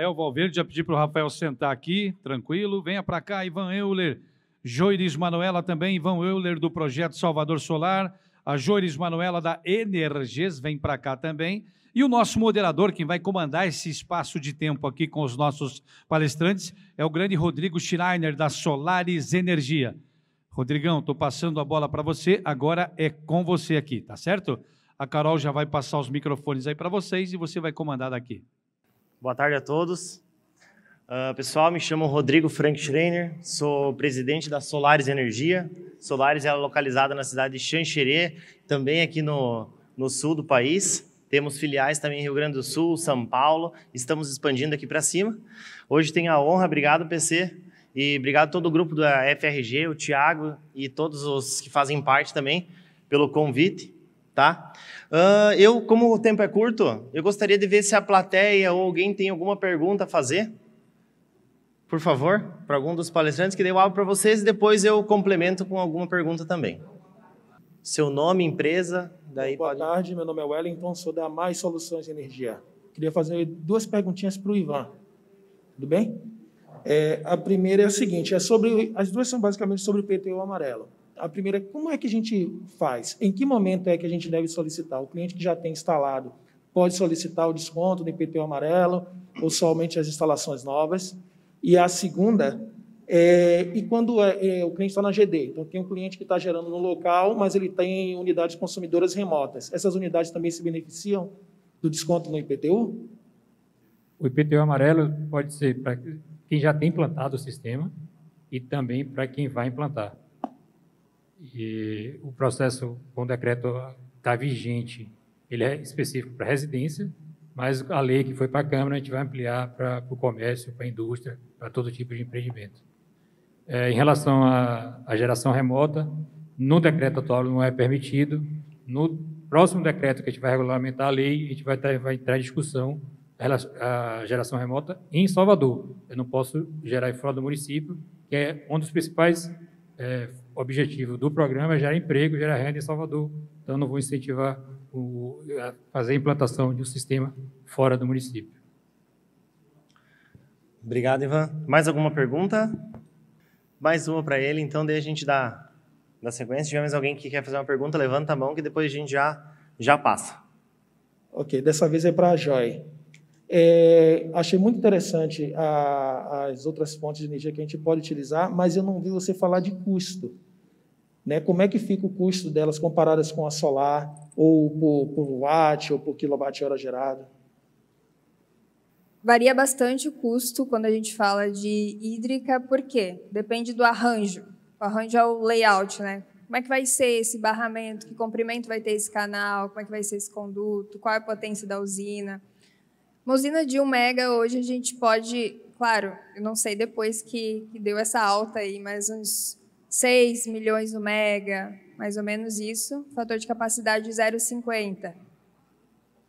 Rafael Valverde, já pedi para o Rafael sentar aqui, tranquilo. Venha para cá, Ivan Euler, Joires Manuela também, Ivan Euler do Projeto Salvador Solar, a Joires Manuela da Energes, vem para cá também. E o nosso moderador, quem vai comandar esse espaço de tempo aqui com os nossos palestrantes, é o grande Rodrigo Schreiner, da Solaris Energia. Rodrigão, estou passando a bola para você, agora é com você aqui, tá certo? A Carol já vai passar os microfones aí para vocês e você vai comandar daqui. Boa tarde a todos. Uh, pessoal, me chamo Rodrigo Frank Schreiner, sou presidente da Solares Energia. Solares é localizada na cidade de Xanxerê, também aqui no, no sul do país. Temos filiais também em Rio Grande do Sul, São Paulo, estamos expandindo aqui para cima. Hoje tenho a honra, obrigado PC, e obrigado todo o grupo da FRG, o Tiago e todos os que fazem parte também pelo convite tá? Uh, eu, como o tempo é curto, eu gostaria de ver se a plateia ou alguém tem alguma pergunta a fazer. Por favor, para algum dos palestrantes, que deu algo para vocês e depois eu complemento com alguma pergunta também. Seu nome, empresa, daí Boa pode... tarde, meu nome é Wellington, sou da Mais Soluções de Energia. Queria fazer duas perguntinhas para o Ivan. Tudo bem? É, a primeira é a seguinte, é sobre, as duas são basicamente sobre o PTU amarelo a primeira, como é que a gente faz? Em que momento é que a gente deve solicitar? O cliente que já tem instalado pode solicitar o desconto do IPTU amarelo ou somente as instalações novas? E a segunda é, e quando é, é, o cliente está na GD, então tem um cliente que está gerando no local, mas ele tem unidades consumidoras remotas. Essas unidades também se beneficiam do desconto no IPTU? O IPTU amarelo pode ser para quem já tem implantado o sistema e também para quem vai implantar. E o processo com decreto está vigente, ele é específico para residência, mas a lei que foi para a Câmara a gente vai ampliar para, para o comércio, para a indústria, para todo tipo de empreendimento. É, em relação à geração remota, no decreto atual não é permitido. No próximo decreto que a gente vai regulamentar a lei, a gente vai, ter, vai entrar em discussão a geração remota em Salvador. Eu não posso gerar fora do município, que é um dos principais é, objetivo do programa é gerar emprego, gerar renda em Salvador. Então, não vou incentivar o, a fazer a implantação de um sistema fora do município. Obrigado, Ivan. Mais alguma pergunta? Mais uma para ele, então daí a gente dá, dá sequência. Se tiver mais alguém que quer fazer uma pergunta, levanta a mão que depois a gente já, já passa. Ok, dessa vez é para a Joy. É, achei muito interessante a, as outras fontes de energia que a gente pode utilizar, mas eu não vi você falar de custo. Né? Como é que fica o custo delas comparadas com a solar, ou por, por watt, ou por quilowatt-hora gerado? Varia bastante o custo quando a gente fala de hídrica, por quê? Depende do arranjo. O arranjo é o layout, né? Como é que vai ser esse barramento? Que comprimento vai ter esse canal? Como é que vai ser esse conduto? Qual é a potência da usina? Uma usina de 1 mega, hoje a gente pode, claro, eu não sei depois que, que deu essa alta aí, mas uns 6 milhões no mega, mais ou menos isso, fator de capacidade 0,50.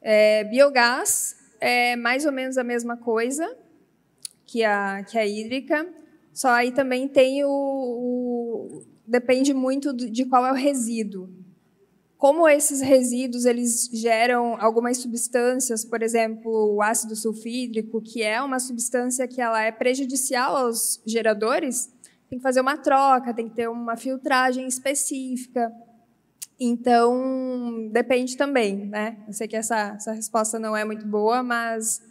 É, biogás é mais ou menos a mesma coisa que a, que a hídrica, só aí também tem o, o depende muito de qual é o resíduo como esses resíduos eles geram algumas substâncias, por exemplo, o ácido sulfídrico, que é uma substância que ela é prejudicial aos geradores, tem que fazer uma troca, tem que ter uma filtragem específica. Então, depende também, né? Eu sei que essa, essa resposta não é muito boa, mas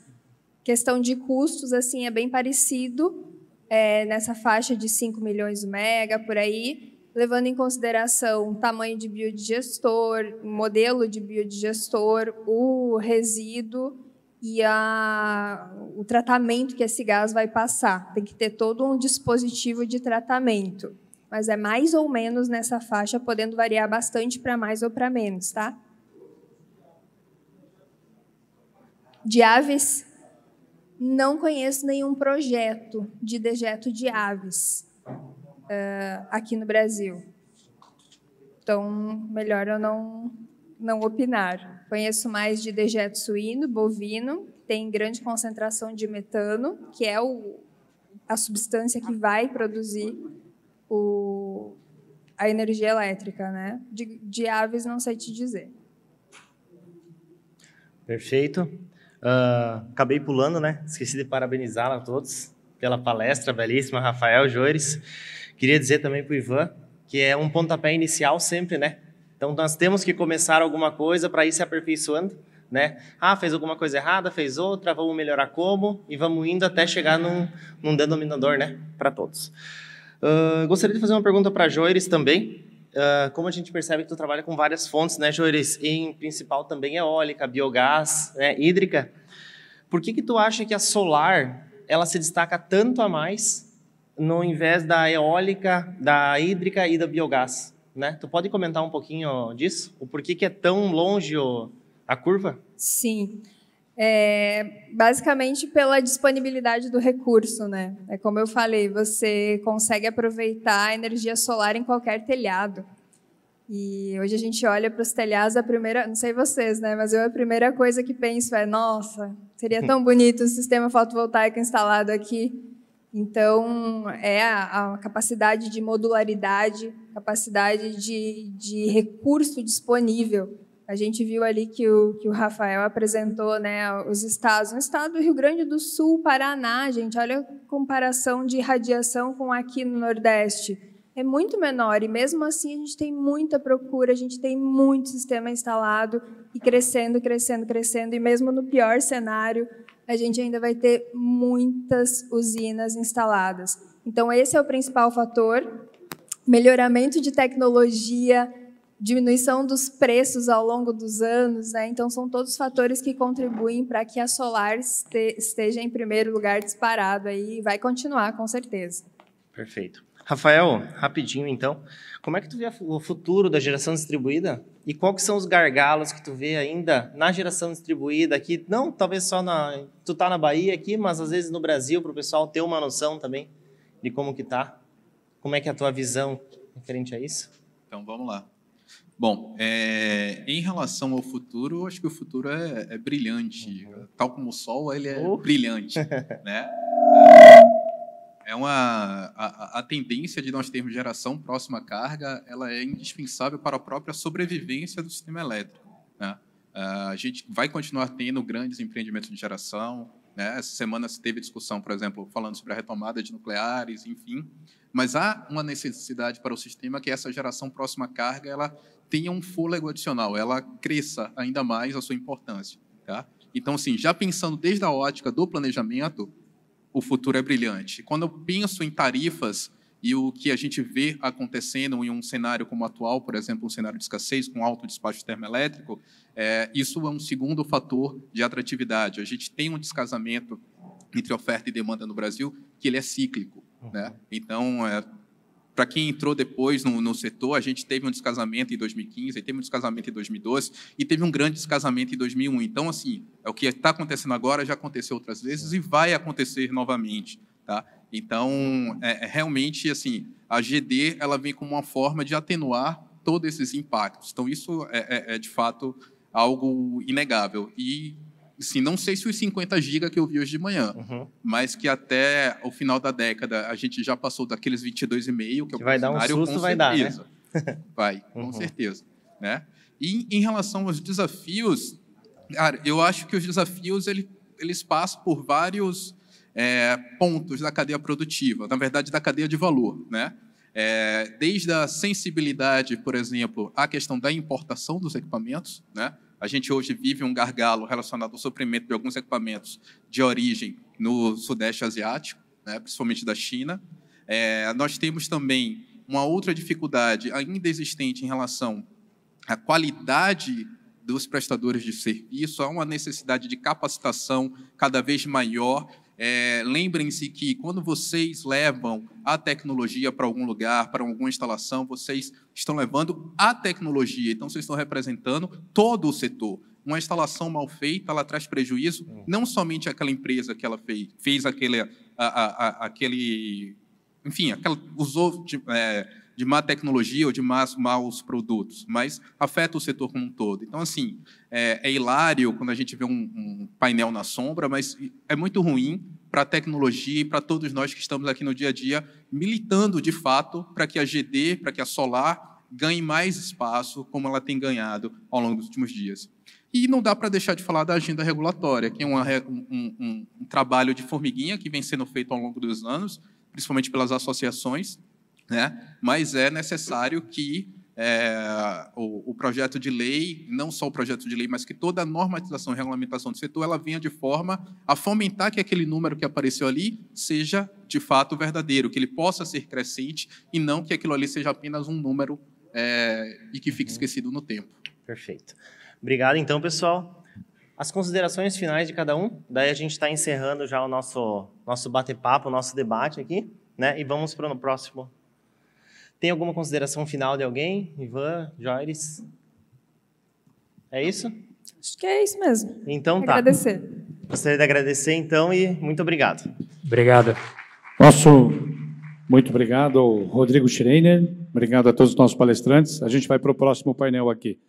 questão de custos, assim, é bem parecido, é, nessa faixa de 5 milhões de mega, por aí, levando em consideração o tamanho de biodigestor, modelo de biodigestor, o resíduo e a, o tratamento que esse gás vai passar. Tem que ter todo um dispositivo de tratamento. Mas é mais ou menos nessa faixa, podendo variar bastante para mais ou para menos, tá? De aves, não conheço nenhum projeto de dejeto de aves uh, aqui no Brasil. Então, melhor eu não, não opinar. Conheço mais de dejeto suíno, bovino, tem grande concentração de metano, que é o, a substância que vai produzir o, a energia elétrica, né? De, de, aves não sei te dizer. Perfeito. Uh, acabei pulando, né? Esqueci de parabenizá-la a todos pela palestra belíssima, Rafael Jores. Queria dizer também para o Ivan que é um pontapé inicial sempre, né? Então nós temos que começar alguma coisa para ir se aperfeiçoando, né? Ah, fez alguma coisa errada, fez outra, vamos melhorar como e vamos indo até chegar num, num denominador, né? Para todos. Uh, gostaria de fazer uma pergunta para Joires também. Uh, como a gente percebe que tu trabalha com várias fontes, né, Joires? Em principal também é eólica, biogás, né, hídrica. Por que que tu acha que a solar ela se destaca tanto a mais no invés da eólica, da hídrica e da biogás. Né? Tu pode comentar um pouquinho disso? O porquê que é tão longe o, a curva? Sim. É, basicamente pela disponibilidade do recurso, né? É como eu falei, você consegue aproveitar a energia solar em qualquer telhado. E hoje a gente olha para os telhados, a primeira, não sei vocês, né, mas eu a primeira coisa que penso é, nossa, seria tão bonito um sistema fotovoltaico instalado aqui. Então, é a, a capacidade de modularidade, capacidade de, de recurso disponível a gente viu ali que o, que o Rafael apresentou né, os estados. o estado do Rio Grande do Sul, Paraná, gente, olha a comparação de radiação com aqui no Nordeste. É muito menor e, mesmo assim, a gente tem muita procura, a gente tem muito sistema instalado e crescendo, crescendo, crescendo. E mesmo no pior cenário, a gente ainda vai ter muitas usinas instaladas. Então, esse é o principal fator: melhoramento de tecnologia, diminuição dos preços ao longo dos anos. Né? Então, são todos fatores que contribuem para que a solar esteja em primeiro lugar disparado aí, e vai continuar, com certeza. Perfeito. Rafael, rapidinho então, como é que tu vê o futuro da geração distribuída e quais são os gargalos que tu vê ainda na geração distribuída aqui? Não, talvez só na, tu tá na Bahia aqui, mas às vezes no Brasil para o pessoal ter uma noção também de como que tá. Como é que é a tua visão referente a isso? Então vamos lá. Bom, é, em relação ao futuro, acho que o futuro é, é brilhante, uhum. tal como o sol, ele é uhum. brilhante, né? é uma a, a, tendência de nós termos geração próxima à carga, ela é indispensável para a própria sobrevivência do sistema elétrico. Né? Ah, a gente vai continuar tendo grandes empreendimentos de geração. Né? Essa semana se teve discussão, por exemplo, falando sobre a retomada de nucleares, enfim. Mas há uma necessidade para o sistema que essa geração próxima à carga ela tenha um fôlego adicional, ela cresça ainda mais a sua importância. Tá? Então, assim, já pensando desde a ótica do planejamento, o futuro é brilhante. Quando eu penso em tarifas e o que a gente vê acontecendo em um cenário como o atual, por exemplo, um cenário de escassez com alto despacho termoelétrico, é, isso é um segundo fator de atratividade. A gente tem um descasamento entre oferta e demanda no Brasil que ele é cíclico. Uhum. Né? Então, é, para quem entrou depois no, no, setor, a gente teve um descasamento em 2015, teve um descasamento em 2012 e teve um grande descasamento em 2001. Então, assim, é o que está acontecendo agora já aconteceu outras vezes e vai acontecer novamente, tá? Então, é, é realmente, assim, a GD ela vem como uma forma de atenuar todos esses impactos. Então, isso é, é, é de fato algo inegável e assim, não sei se os 50 GB que eu vi hoje de manhã, uhum. mas que até o final da década a gente já passou daqueles 22,5, que, que é o vai dar um susto, vai dar, né? Vai, com uhum. certeza, né? E em relação aos desafios, cara, eu acho que os desafios ele, eles passam por vários é, pontos da cadeia produtiva, na verdade da cadeia de valor, né? É, desde a sensibilidade, por exemplo, à questão da importação dos equipamentos, né? A gente hoje vive um gargalo relacionado ao suprimento de alguns equipamentos de origem no Sudeste Asiático, né, principalmente da China. É, nós temos também uma outra dificuldade ainda existente em relação à qualidade dos prestadores de serviço, há uma necessidade de capacitação cada vez maior é, Lembrem-se que quando vocês levam a tecnologia para algum lugar, para alguma instalação, vocês estão levando a tecnologia, então vocês estão representando todo o setor. Uma instalação mal feita, ela traz prejuízo hum. não somente àquela empresa que ela fez, fez aquele, a, a, a, aquele enfim, aquela, usou tipo, é, de má tecnologia ou de más, maus produtos, mas afeta o setor como um todo. Então, assim, é, é hilário quando a gente vê um, um painel na sombra, mas é muito ruim para a tecnologia e para todos nós que estamos aqui no dia a dia militando de fato para que a GD, para que a Solar ganhe mais espaço, como ela tem ganhado ao longo dos últimos dias. E não dá para deixar de falar da agenda regulatória, que é uma, um, um, um trabalho de formiguinha que vem sendo feito ao longo dos anos, principalmente pelas associações, né? mas é necessário que é, o, o, projeto de lei, não só o projeto de lei, mas que toda a normatização e regulamentação do setor, ela venha de forma a fomentar que aquele número que apareceu ali seja de fato verdadeiro, que ele possa ser crescente e não que aquilo ali seja apenas um número é, e que fique uhum. esquecido no tempo. Perfeito. Obrigado, então, pessoal. As considerações finais de cada um, daí a gente está encerrando já o nosso, nosso bate-papo, o nosso debate aqui, né? E vamos para o próximo tem alguma consideração final de alguém? Ivan, Joires? É isso? Acho que é isso mesmo. Então tá. Agradecer. Gostaria de agradecer então e muito obrigado. Obrigado. Nosso muito obrigado, Rodrigo Schreiner. Obrigado a todos os nossos palestrantes. A gente vai para o próximo painel aqui.